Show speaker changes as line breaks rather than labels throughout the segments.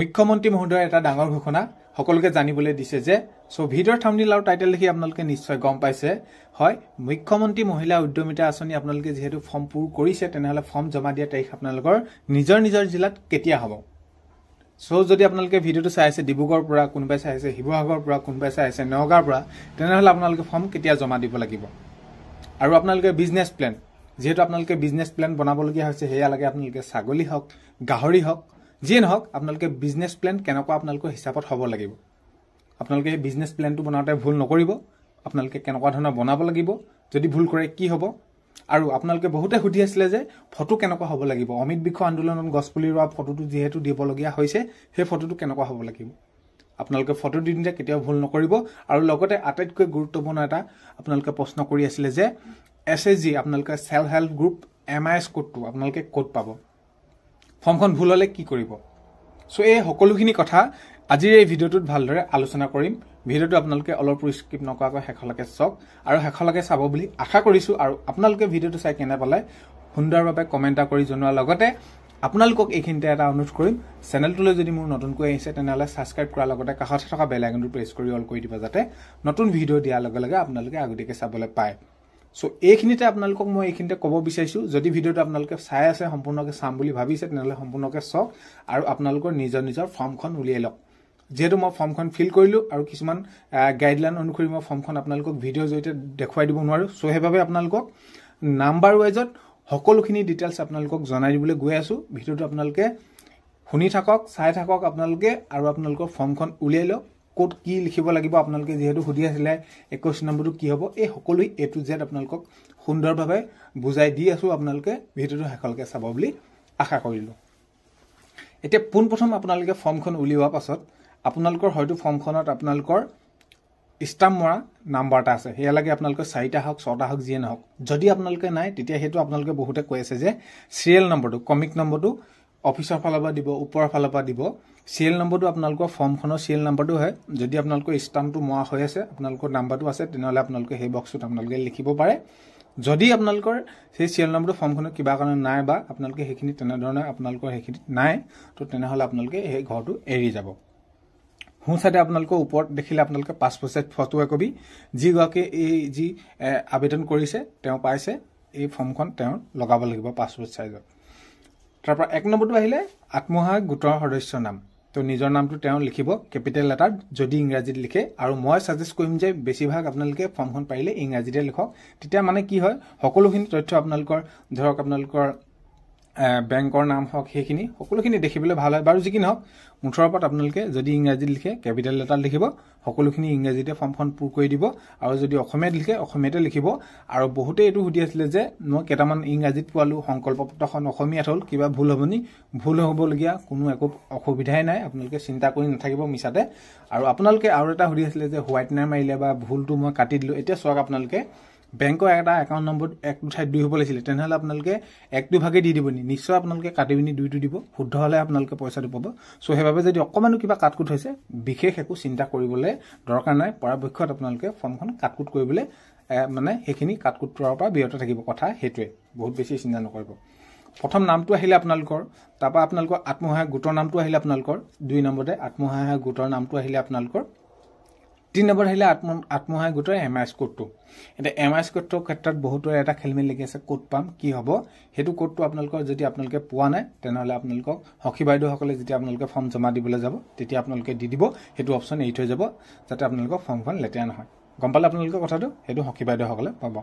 মুখ্যমন্ত্ৰী মহোদয়ে এটা ডাঙৰ ঘোষণা সকলোকে জানিবলৈ দিছে যে সো ভিডিওৰ থামনিল আৰ টাইটেল দেখি আপোনালোকে নিশ্চয় গম পাইছে হয় মুখ্যমন্ত্ৰী মহিলা উদ্যমিতা আঁচনি আপোনালোকে যিহেতু ফৰ্ম পূৰ কৰিছে তেনেহ'লে ফৰ্ম জমা দিয়া তাৰিখ আপোনালোকৰ নিজৰ নিজৰ জিলাত কেতিয়া হব সো যদি আপোনালোকে ভিডিঅ'টো চাই আছে ডিব্ৰুগড়ৰ পৰা কোনোবাই চাই আছে শিৱসাগৰৰ পৰা কোনবাই চাই আছে নগাঁৱৰ পৰা তেনেহ'লে আপোনালোকে ফৰ্ম কেতিয়া জমা দিব লাগিব আৰু আপোনালোকে বিজনেছ প্লেন যিহেতু আপোনালোকে বিজনেছ প্লেন বনাবলগীয়া হয়েছে সেয়ালে আপোনালোকে ছাগলী হোক গাহৰি হোক যিয়ে নহওক আপোনালোকে বিজনেছ প্লেন কেনেকুৱা আপোনালোকৰ হিচাপত হ'ব লাগিব আপোনালোকে এই বিজনেছ প্লেনটো বনাওঁতে ভুল নকৰিব আপোনালোকে কেনেকুৱা ধৰণৰ বনাব লাগিব যদি ভুল কৰে কি হ'ব আৰু আপোনালোকে বহুতে সুধি আছিলে যে ফটো কেনেকুৱা হ'ব লাগিব অমিত বৃক্ষ আন্দোলনত গছপুলি ৰোৱা ফটোটো যিহেতু দিবলগীয়া হৈছে সেই ফটোটো কেনেকুৱা হ'ব লাগিব আপোনালোকে ফটো দি দিওঁতে কেতিয়াও ভুল নকৰিব আৰু লগতে আটাইতকৈ গুৰুত্বপূৰ্ণ এটা আপোনালোকে প্ৰশ্ন কৰি আছিলে যে এছ এছ জি আপোনালোকে self help group M I S ক'ডটো আপোনালোকে ক'ত পাব ফৰ্মখন ভুল হ'লে কি কৰিব চ' এই সকলোখিনি কথা আজিৰ এই ভিডিঅ'টোত ভালদৰে আলোচনা কৰিম ভিডিঅ'টো আপোনালোকে অলপ স্কিপ নকৰাকৈ শেষলৈকে চাওক আৰু শেষলৈকে চাব বুলি আশা কৰিছোঁ আৰু আপোনালোকে ভিডিঅ'টো চাই কেনে পালে সুন্দৰভাৱে কমেণ্ট এটা কৰি জনোৱাৰ লগতে আপোনালোকক এইখিনিতে এটা অনুৰোধ কৰিম চেনেলটোলৈ যদি মোৰ নতুনকৈ আহিছে তেনেহ'লে ছাবস্ক্ৰাইব কৰাৰ লগতে কাষতে থকা বেল প্ৰেছ কৰি অল কৰি দিব যাতে নতুন ভিডিঅ' দিয়াৰ লগে লগে আপোনালোকে আগতীয়াকৈ চাবলৈ পায় চ' এইখিনিতে আপোনালোকক মই এইখিনিতে ক'ব বিচাৰিছোঁ যদি ভিডিঅ'টো আপোনালোকে চাই আছে সম্পূৰ্ণকৈ চাম বুলি ভাবিছে তেনেহ'লে সম্পূৰ্ণকৈ চাওক আৰু আপোনালোকৰ নিজৰ নিজৰ ফৰ্মখন উলিয়াই লওক যিহেতু মই ফৰ্মখন ফিল কৰিলোঁ আৰু কিছুমান গাইডলাইন অনুসৰি মই ফৰ্মখন আপোনালোকক ভিডিঅ'ৰ জৰিয়তে দেখুৱাই দিব নোৱাৰোঁ চ' সেইবাবে আপোনালোকক নাম্বাৰ ৱাইজত সকলোখিনি ডিটেইলছ আপোনালোকক জনাই দিবলৈ গৈ আছোঁ ভিডিঅ'টো আপোনালোকে শুনি থাকক চাই থাকক আপোনালোকে আৰু আপোনালোকৰ ফৰ্মখন উলিয়াই লওক ক'ত কি লিখিব লাগিব আপোনালোকে যিহেতু সুধি আছিলে একৈছ নম্বৰটো কি হ'ব এই সকলোৱে এ টু জেড আপোনালোকক সুন্দৰভাৱে বুজাই দি আছোঁ আপোনালোকে ভিডিঅ'টো শেষলৈকে চাব বুলি আশা কৰিলোঁ এতিয়া পোনপ্ৰথম আপোনালোকে ফৰ্মখন উলিওৱাৰ পাছত আপোনালোকৰ হয়তো ফৰ্মখনত আপোনালোকৰ ষ্টাম্প মৰা নাম্বাৰ এটা আছে সেয়া লাগে আপোনালোকে চাৰিটা হওক ছটা হওক যিয়ে নহওক যদি আপোনালোকে নাই তেতিয়া সেইটো আপোনালোকে বহুতে কৈ আছে যে ছিৰিয়েল নম্বৰটো কমিক নম্বৰটো অফিচৰ ফালৰ পৰা দিব ওপৰৰ ফালৰ পৰা দিব চিৰিয়েল নম্বৰটো আপোনালোকৰ ফৰ্মখনৰ চিৰিয়েল নম্বৰটো হয় যদি আপোনালোকৰ ষ্টাম্পটো মৰা হৈ আছে আপোনালোকৰ নাম্বাৰটো আছে তেনেহ'লে আপোনালোকে সেই বক্সটোত আপোনালোকে লিখিব পাৰে যদি আপোনালোকৰ সেই চিৰিয়েল নম্বৰটো ফৰ্মখনত কিবা কাৰণে নাই বা আপোনালোকে সেইখিনি তেনেধৰণে আপোনালোকৰ সেইখিনি নাই তো তেনেহ'লে আপোনালোকে সেই ঘৰটো এৰি যাব সোঁচাইডে আপোনালোকৰ ওপৰত দেখিলে আপোনালোকে পাছপৰ্ট চাইজ ফটো একবি যিগৰাকীয়ে এই যি আবেদন কৰিছে তেওঁ পাইছে এই ফৰ্মখন তেওঁ লগাব লাগিব পাছপৰ্ট চাইজত তাৰপৰা এক নম্বৰটো আহিলে আত্মসহায়ক গোটৰ সদস্য নাম তো নিজৰ নামটো তেওঁ লিখিব কেপিটেল লেটাৰ যদি ইংৰাজীত লিখে আৰু মই ছাজেষ্ট কৰিম যে বেছিভাগ আপোনালোকে ফৰ্মখন পাৰিলে ইংৰাজীতে লিখক তেতিয়া মানে কি হয় সকলোখিনি তথ্য আপোনালোকৰ ধৰক আপোনালোকৰ বেংকৰ নাম হওক সেইখিনি সকলোখিনি দেখিবলৈ ভাল হয় বাৰু যি কি নহওক মুঠৰ ওপৰত আপোনালোকে যদি ইংৰাজীত লিখে কেপিটেল লেটাৰ লিখিব সকলোখিনি ইংৰাজীতে ফৰ্মখন পূৰ কৰি দিব আৰু যদি অসমীয়াত লিখে অসমীয়াতে লিখিব আৰু বহুতেই এইটো সুধি আছিলে যে মই কেইটামান ইংৰাজীত পোৱালোঁ সংকল্প পত্ৰখন অসমীয়াত হ'ল কিবা ভুল হ'ব নি ভুল হ'বলগীয়া কোনো একো অসুবিধাই নাই আপোনালোকে চিন্তা কৰি নাথাকিব মিছাতে আৰু আপোনালোকে আৰু এটা সুধি আছিলে যে হোৱাইটনাৰ মাৰিলে বা ভুলটো মই কাটি দিলোঁ এতিয়া চাওক আপোনালোকে বেংকৰ এটা একাউণ্ট নম্বৰ একটো ঠাইত দুই হ'ব লাগিছিলে তেনেহ'লে আপোনালোকে একটো ভাগেই দি দিব নি নিশ্চয় আপোনালোকে কাটি পিনি দুইটো দিব শুদ্ধ হ'লে আপোনালোকে পইচাটো পাব চ' সেইবাবে যদি অকণমানো কিবা কাটকুট হৈছে বিশেষ একো চিন্তা কৰিবলৈ দৰকাৰ নাই পৰাপক্ষত আপোনালোকে ফৰ্মখন কাটকুট কৰিবলৈ মানে সেইখিনি কৰাৰ পৰা বিৰত থাকিব কথা সেইটোৱে বহুত বেছি চিন্তা নকৰিব প্ৰথম নামটো আহিলে আপোনালোকৰ তাৰপৰা আপোনালোকৰ আত্মসহায়ক গোটৰ নামটো আহিলে আপোনালোকৰ দুই নম্বৰতে আত্মসহায়ক গোটৰ নামটো আহিলে আপোনালোকৰ তিনি নম্বৰ আহিলে আত্ম আত্মসহায়ক গোটৰ এম আই এছ কোডটো এতিয়া এম আই এছ কোডটোৰ ক্ষেত্ৰত বহুতো এটা খেলিমেলি লাগি আছে ক'ত পাম কি হ'ব সেইটো ক'ডটো আপোনালোকৰ যদি আপোনালোকে পোৱা নাই তেনেহ'লে আপোনালোকক সখী বাইদেউসকলে যেতিয়া আপোনালোকে ফৰ্ম জমা দিবলৈ যাব তেতিয়া আপোনালোকে দি দিব সেইটো অপশ্যন এৰি থৈ যাব যাতে আপোনালোকৰ ফৰ্মখন লেতেৰা নহয় গম পালে আপোনালোকৰ কথাটো সেইটো সখী বাইদেউসকলে পাব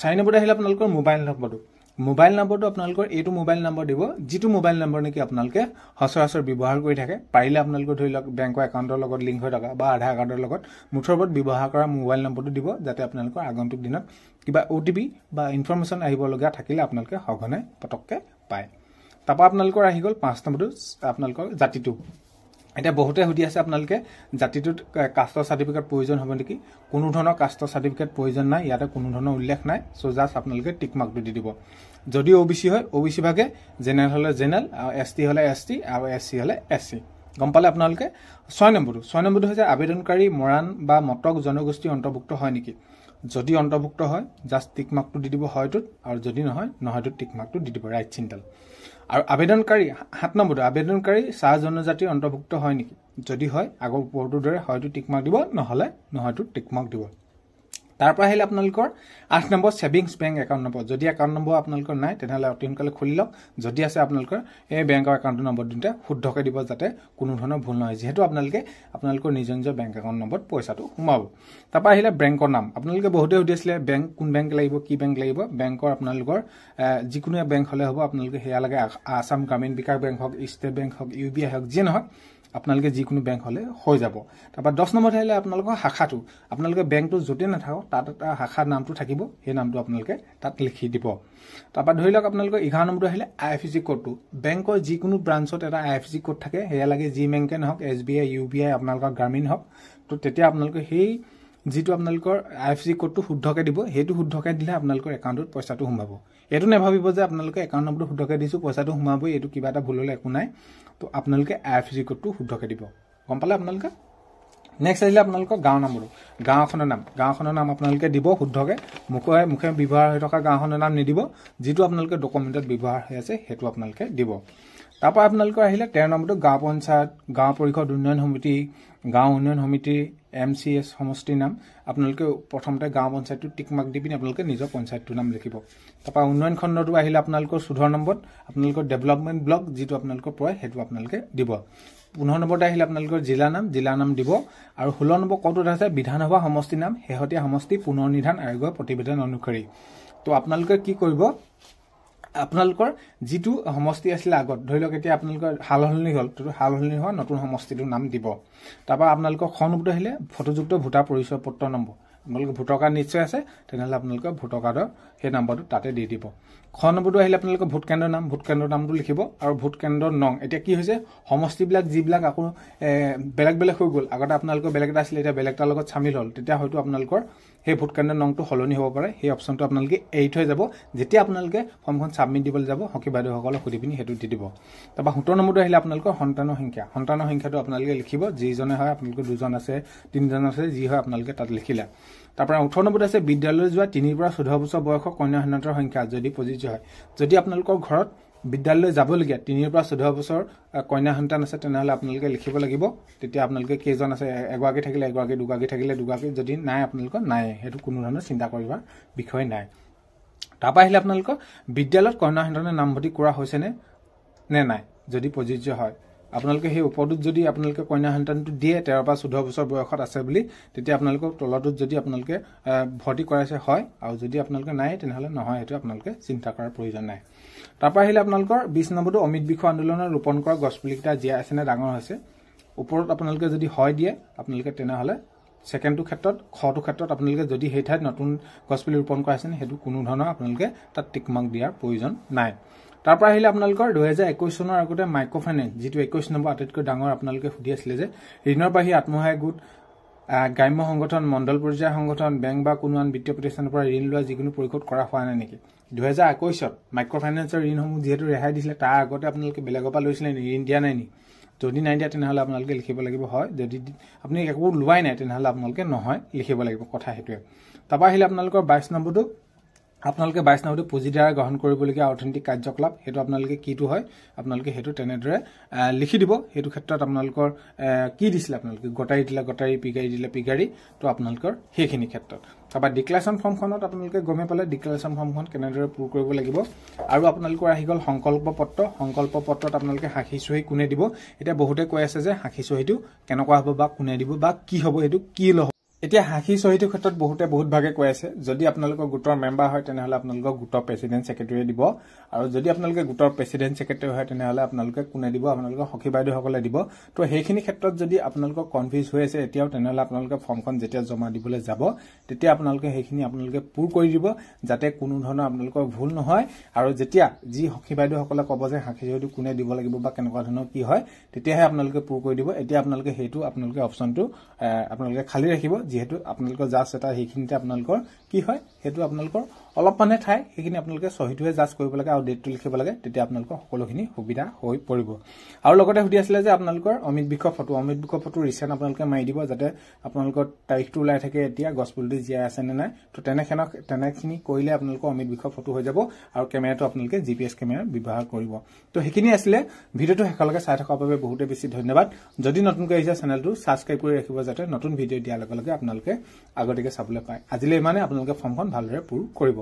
চাৰি নম্বৰত আহিলে আপোনালোকৰ মোবাইল নম্বৰটো মোবাইল নম্বৰটো আপোনালোকৰ এইটো মোবাইল নম্বৰ দিব যিটো মোবাইল নম্বৰ নেকি আপোনালোকে সচৰাচৰ ব্যৱহাৰ কৰি থাকে পাৰিলে আপোনালোকে ধৰি লওক বেংকৰ একাউণ্টৰ লগত লিংক হৈ থকা বা আধাৰ কাৰ্ডৰ লগত মুঠৰ ওপৰত ব্যৱহাৰ কৰা মোবাইল নম্বৰটো দিব যাতে আপোনালোকৰ আগন্তুক দিনত কিবা অ' টি পি বা ইনফৰ্মেশ্যন আহিবলগীয়া থাকিলে আপোনালোকে সঘনে পটককৈ পায় তাৰপৰা আপোনালোকৰ আহি গ'ল পাঁচ নম্বৰটো আপোনালোকৰ জাতিটো এতিয়া বহুতে সুধি আছে আপোনালোকে জাতিটোত কাষ্টৰ চাৰ্টিফিকেট প্ৰয়োজন হ'ব নেকি কোনো ধৰণৰ কাষ্টৰ চাৰ্টিফিকেট প্ৰয়োজন নাই ইয়াতে কোনো ধৰণৰ উল্লেখ নাই চ' জাষ্ট আপোনালোকে টিকমাৰ্কটো দি দিব যদি অ' বি চি হয় অ' বি চি ভাগে জেনেৰেল হ'লে জেনেৰেল আৰু এছ টি হ'লে এছ টি আৰু এছ চি হ'লে এছ চি গম পালে আপোনালোকে ছয় নম্বৰটো ছয় নম্বৰটো হৈছে আবেদনকাৰী মৰাণ বা মটক জনগোষ্ঠী অন্তৰ্ভুক্ত হয় নেকি যদি অন্তৰ্ভুক্ত হয় জাষ্ট টিকমাৰ্কটো দি দিব হয়টোত আৰু যদি নহয় নহয়টোত টিকমাৰ্কটো দি দিব ৰাইট চিন্তাল আৰু আবেদনকাৰী সাত নম্বৰটো আবেদনকাৰী চাহ জনজাতিৰ অন্তৰ্ভুক্ত হয় নেকি যদি হয় আগৰ ওপৰটোৰ দৰে হয়তো টিকমাক দিব নহ'লে নহয়তো টিকমাক দিব তাৰপৰা আহিলে আপোনালোকৰ আঠ number savings bank account number যদি একাউণ্ট নম্বৰ আপোনালোকৰ নাই তেনেহ'লে অতি সোনকালে খুলি লওক যদি আছে আপোনালোকৰ এই বেংকৰ একাউণ্ট নম্বৰ দিওঁতে শুদ্ধকৈ দিব যাতে কোনো ধৰণৰ ভুল নহয় যিহেতু আপোনালোকে আপোনালোকৰ নিজৰ নিজৰ বেংক একাউণ্ট নম্বৰত পইচাটো সোমাব তাৰপৰা আহিলে বেংকৰ নাম আপোনালোকে বহুতে সুধিছিলে বেংক কোন বেংক লাগিব কি বেংক লাগিব বেংকৰ আপোনালোকৰ যিকোনো বেংক হ'লে হ'ব আপোনালোকে সেয়া লাগে আছাম গ্ৰামীণ বিকাশ বেংক হওক ষ্টেট বেংক হওক ইউ বি আই হওক যিয়ে নহওক আপোনালোকে যিকোনো বেংক হ'লে হৈ যাব তাৰপৰা দহ নম্বৰ আহিলে আপোনালোকৰ শাখাটো আপোনালোকে বেংকটো য'তে নাথাকক তাত এটা শাখাৰ নামটো থাকিব সেই নামটো আপোনালোকে তাত লিখি দিব তাৰপৰা ধৰি লওক আপোনালোকৰ এঘাৰ নম্বৰটো আহিলে আই এফ চি ক'ডটো বেংকৰ যিকোনো ব্ৰাঞ্চত এটা আই এফ চি ক'ড থাকে সেয়া লাগে জি বেংকে নহওক S B I U B I আপোনালোকৰ গ্ৰামীণ হওক তো তেতিয়া আপোনালোকে সেই যিটো আপোনালোকৰ আই এফ চি ক'ডটো শুদ্ধকৈ দিব সেইটো শুদ্ধকৈ দিলে আপোনালোকৰ একাউণ্টত পইচাটো সোমাব এইটো নাভাবিব যে আপোনালোকে একাউণ্ট নম্বৰটো শুদ্ধকৈ দিছোঁ পইচাটো সোমাবই এইটো কিবা এটা ভুল হ'লে একো নাই তো আপোনালোকে এফ জিকোডটো শুদ্ধকৈ দিব গম পালে আপোনালোকে নেক্সট আহিলে আপোনালোকৰ গাঁও নামৰো গাঁওখনৰ নাম গাঁওখনৰ নাম আপোনালোকে দিব শুদ্ধকৈ মুখে মুখে ব্যৱহাৰ হৈ থকা গাঁওখনৰ নাম নিদিব যিটো আপোনালোকে ডকুমেণ্টত ব্যৱহাৰ হৈ আছে সেইটো আপোনালোকে দিব তাৰপৰা আপোনালোকৰ আহিলে তেৰ নম্বৰটো গাঁও পঞ্চায়ত গাঁও পৰিষদ উন্নয়ন সমিতি গাঁও উন্নয়ন সমিতিৰ এম চি এছ সমষ্টিৰ নাম আপোনালোকে প্ৰথমতে গাঁও পঞ্চায়তটো টিকমাক দি পিনি আপোনালোকে নিজৰ পঞ্চায়তটোৰ নাম লিখিব তাৰপৰা উন্নয়ন খণ্ডটো আহিলে আপোনালোকৰ চুধৰ নম্বৰত আপোনালোকৰ ডেভেলপমেণ্ট ব্লক যিটো আপোনালোকৰ পৰে সেইটো আপোনালোকে দিব পোন্ধৰ নম্বৰত আহিলে আপোনালোকৰ জিলা নাম জিলা নাম দিব আৰু ষোল্ল নম্বৰ কত আছে বিধানসভা সমষ্টিৰ নাম শেহতীয়া সমষ্টি পুনৰ নিৰ্ধাৰণ আয়োগৰ প্ৰতিবেদন অনুসৰি ত' আপোনালোকে কি কৰিব আপোনালোকৰ যিটো সমষ্টি আছিলে আগত ধৰি লওক এতিয়া আপোনালোকৰ সাল সলনি হ'ল সাল সলনি হোৱা নতুন সমষ্টিটোৰ নাম দিব তাৰপৰা আপোনালোকৰ খনবোৰ আহিলে ফটোযুক্ত ভোটাৰ পৰিচয় পত্ৰ নম্বৰ আপোনালোকৰ ভোটাৰ কাৰ্ড নিশ্চয় আছে তেনেহ'লে আপোনালোকৰ ভোটৰ কাৰ্ডৰ সেই নাম্বাৰটো তাতে দি দিব খ নম্বৰটো আহিলে আপোনালোকে ভোটকেন্দ্ৰৰ নাম ভোটকেন্দ্ৰৰ নামটো লিখিব আৰু ভোটকেন্দ্ৰ নং এতিয়া কি হৈছে সমষ্টিবিলাক যিবিলাক আকৌ বেলেগ বেলেগ হৈ গ'ল আগতে আপোনালোকৰ বেলেগ এটা আছিলে এতিয়া বেলেগ এটাৰ লগত চামিল হ'ল তেতিয়া হয়তো আপোনালোকৰ সেই ভোটকেন্দ্ৰৰ নংটো সলনি হ'ব পাৰে সেই অপশ্যনটো আপোনালোকে এৰি থৈ যাব যেতিয়া আপোনালোকে ফৰ্মখন ছাবমিট দিবলৈ যাব সখী বাইদেউসকলক সুধি পিনি সেইটো দি দিব তাৰপৰা সোতৰ নম্বৰটো আহিলে আপোনালোকৰ সন্তানৰ সংখ্যা সন্তানৰ সংখ্যাটো আপোনালোকে লিখিব যিজনে হয় আপোনালোকৰ দুজন আছে তিনিজন আছে যি হয় আপোনালোকে তাত লিখিলে তাৰপৰা ওঠৰ নম্বৰটো আছে বিদ্যালয়লৈ যোৱা তিনিৰ পৰা চৈধ্য বছৰ বয়সৰ বয়সৰ কন্যা সন্তানৰ সংখ্যা যদি প্ৰযোজ্য হয় যদি আপোনালোকৰ ঘৰত বিদ্যালয়লৈ যাবলগীয়া তিনিৰ পৰা চৈধ্য বছৰ কন্যা সন্তান আছে তেনেহ'লে আপোনালোকে লিখিব লাগিব তেতিয়া আপোনালোকে কেইজন আছে এগৰাকী থাকিলে এগৰাকী দুগৰাকী থাকিলে দুগৰাকী যদি নাই আপোনালোকৰ নাই সেইটো কোনো ধৰণৰ চিন্তা কৰিবৰ বিষয় নাই তাৰপৰা আহিলে আপোনালোকৰ বিদ্যালয়ত কন্যা সন্তানৰ নামভৰ্তি কৰা হৈছেনে নে নাই যদি প্ৰযোজ্য হয় আপোনালোকে সেই ওপৰটোত যদি আপোনালোকে কন্যা সন্তানটো দিয়ে তেৰ পৰা চৈধ্য বছৰ বয়সত আছে বুলি তেতিয়া আপোনালোকক তলতোত যদি আপোনালোকে ভৰ্তি কৰাইছে হয় আৰু যদি আপোনালোকে নাই তেনেহ'লে নহয় সেইটো আপোনালোকে চিন্তা কৰাৰ প্ৰয়োজন নাই তাৰপৰা আহিলে আপোনালোকৰ বিছ নম্বৰটো অমিত বিষু আন্দোলনৰ ৰোপণ কৰা গছপুলিকেইটা জীয়াই আছেনে ডাঙৰ হৈছে ওপৰত আপোনালোকে যদি হয় দিয়ে আপোনালোকে তেনেহ'লে ছেকেণ্ডটো ক্ষেত্ৰত খটো ক্ষেত্ৰত আপোনালোকে যদি সেই ঠাইত নতুন গছপুলি ৰোপণ কৰাইছেনে সেইটো কোনো ধৰণৰ আপোনালোকে তাত টিকমাক দিয়াৰ প্ৰয়োজন নাই তাৰপৰা আহিলে আপোনালোকৰ দুহেজাৰ একৈশ চনৰ আগতে মাইক্ৰ' ফাইনেন্স যিটো একৈশ নম্বৰ আটাইতকৈ ডাঙৰ আপোনালোকে সুধি আছিলে যে ঋণৰ বাহিৰ আত্মসহায়ক গোট গ্ৰাম্য সংগঠন মণ্ডল পৰ্যায়ৰ সংগঠন বেংক বা কোনো আন বিত্তীয় প্ৰতিষ্ঠানৰ পৰা ঋণ লোৱা যিকোনো পৰিশোধ কৰা হোৱা নাই নেকি দুহেজাৰ একৈশত মাইক্ৰ' ফাইনেন্সৰ ঋণসমূহ যিহেতু ৰেহাই দিছিলে তাৰ আগতে আপোনালোকে বেলেগৰ পৰা লৈছিলে ঋণ দিয়া নাই নেকি যদি নাই দিয়া তেনেহ'লে আপোনালোকে লিখিব লাগিব হয় যদি আপুনি একো লোৱাই নাই তেনেহ'লে আপোনালোকে নহয় লিখিব লাগিব কথা সেইটোৱে তাৰপৰা আহিলে আপোনালোকৰ বাইছ নম্বৰটো আপোনালোকে বাইছ নম্বৰটো পুঁজি দ্বাৰা গ্ৰহণ কৰিবলগীয়া অৰ্থনৈতিক কাৰ্যকলাপ সেইটো আপোনালোকে কিটো হয় আপোনালোকে সেইটো তেনেদৰে লিখি দিব সেইটো ক্ষেত্ৰত আপোনালোকৰ কি দিছিলে আপোনালোকে গটাৰী দিলে গটাৰী পিগাৰী দিলে পিগাৰী তো আপোনালোকৰ সেইখিনি ক্ষেত্ৰত তাৰপৰা ডিক্লেৰেশ্যন ফৰ্মখনত আপোনালোকে গমেই পালে ডিক্লেৰেশ্যন ফৰ্মখন কেনেদৰে পূৰ কৰিব লাগিব আৰু আপোনালোকৰ আহি গ'ল সংকল্প পত্ৰ সংকল্প পত্ৰত আপোনালোকে সাক্ষী চহী কোনে দিব এতিয়া বহুতে কৈ আছে যে সাক্ষী চহীটো কেনেকুৱা হ'ব বা কোনে দিব বা কি হ'ব সেইটো কি ল'ব এতিয়া সাক্ষী চহীটোৰ ক্ষেত্ৰত বহুতে বহুত ভাগে কৈ আছে যদি আপোনালোকৰ গোটৰ মেম্বাৰ হয় তেনেহ'লে আপোনালোকক গোটৰ প্ৰেচিডেণ্ট ছেক্ৰেটেৰীয়ে দিব আৰু যদি আপোনালোকে গোটৰ প্ৰেচিডেণ্ট ছেক্ৰেটেৰী হয় তেনেহ'লে আপোনালোকে কোনে দিব আপোনালোকৰ সখী বাইদেউসকলে দিব ত' সেইখিনি ক্ষেত্ৰত যদি আপোনালোকক কনফিউজ হৈ আছে এতিয়াও তেনেহ'লে আপোনালোকে ফৰ্মখন যেতিয়া জমা দিবলৈ যাব তেতিয়া আপোনালোকে সেইখিনি আপোনালোকে পূৰ কৰি দিব যাতে কোনো ধৰণৰ আপোনালোকৰ ভুল নহয় আৰু যেতিয়া যি সখী বাইদেউসকলে ক'ব যে সাক্ষী চহীটো কোনে দিব লাগিব বা কেনেকুৱা ধৰণৰ কি হয় তেতিয়াহে আপোনালোকে পূৰ কৰি দিব এতিয়া আপোনালোকে সেইটো আপোনালোকে অপশ্যনটো আপোনালোকে খালী ৰাখিব যিহেতু আপোনালোকৰ জাষ্ট এটা সেইখিনিতে আপোনালোকৰ কি হয় সেইটো আপোনালোকৰ অলপ মানে ঠাই সেইখিনি আপোনালোকে চহীটোহে জাষ্ট কৰিব লাগে আৰু ডেটটো লিখিব লাগে তেতিয়া আপোনালোকৰ সকলোখিনি সুবিধা হৈ পৰিব আৰু লগতে সুধি আছিলে যে আপোনালোকৰ অমিত বিষৰ ফটো অমিত বিষৰ ফটো ৰিচেণ্ট আপোনালোকে মাৰি দিব যাতে আপোনালোকৰ তাৰিখটো ওলাই থাকে এতিয়া গছপুলিটো জীয়াই আছে নে নাই তো তেনেখন তেনেখিনি কৰিলে আপোনালোকৰ অমিত বিষৰ ফটো হৈ যাব আৰু কেমেৰাটো আপোনালোকে জি পি এছ কেমেৰা ব্যৱহাৰ কৰিব তো সেইখিনি আছিলে ভিডিঅ'টো শেষলৈকে চাই থকাৰ বাবে বহুতে বেছি ধন্যবাদ যদি নতুনকৈ আহিছে চেনেলটো ছাবস্ক্ৰাইব কৰি ৰাখিব যাতে নতুন ভিডিঅ' দিয়াৰ লগে লগে আপোনালোকে আগতীয়াকৈ চাবলৈ পায় আজিলৈ ইমানে আপোনালোকে ফৰ্মখন ভালদৰে পূৰ কৰিব